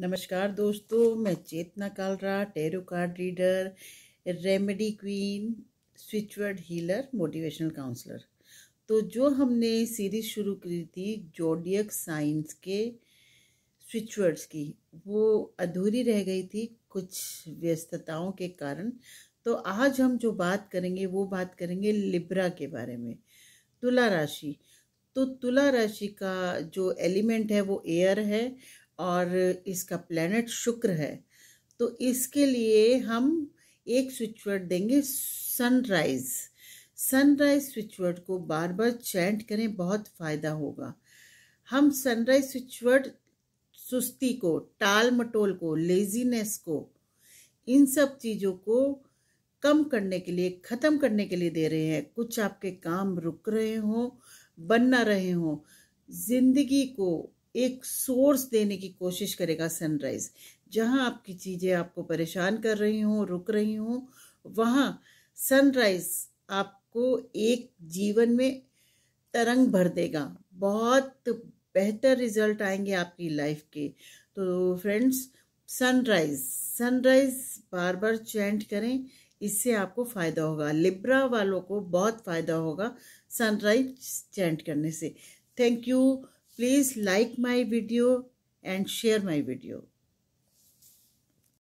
नमस्कार दोस्तों मैं Chetna Kalra tarot card reader remedy queen switchword healer motivational counsellor तो जो हमने सीरीज शुरू की थी जोडियक साइंस के स्विचवर्ड्स की वो अधूरी रह गई थी कुछ व्यस्तताओं के कारण तो आज हम जो बात करेंगे वो बात करेंगे लिब्रा के बारे में तुला राशि तो तुला राशि का जो एलिमेंट है वो एयर है और इसका प्लैनेट शुक्र है तो इसके लिए हम एक स्विचवर्ड देंगे सनराइज़ सनराइज स्विचवर्ड को बार बार चैंट करें बहुत फ़ायदा होगा हम सनराइज स्विचवर्ड सुस्ती को टाल मटोल को लेजीनेस को इन सब चीज़ों को कम करने के लिए ख़त्म करने के लिए दे रहे हैं कुछ आपके काम रुक रहे हों बन ना रहे हों ज़िंदगी को एक सोर्स देने की कोशिश करेगा सनराइज जहाँ आपकी चीज़ें आपको परेशान कर रही हों रुक रही हों वहाँ सनराइज आपको एक जीवन में तरंग भर देगा बहुत बेहतर रिजल्ट आएंगे आपकी लाइफ के तो फ्रेंड्स सनराइज सनराइज बार बार चैंट करें इससे आपको फ़ायदा होगा लिब्रा वालों को बहुत फ़ायदा होगा सनराइज चैंट करने से thank you Please like my video and share my video.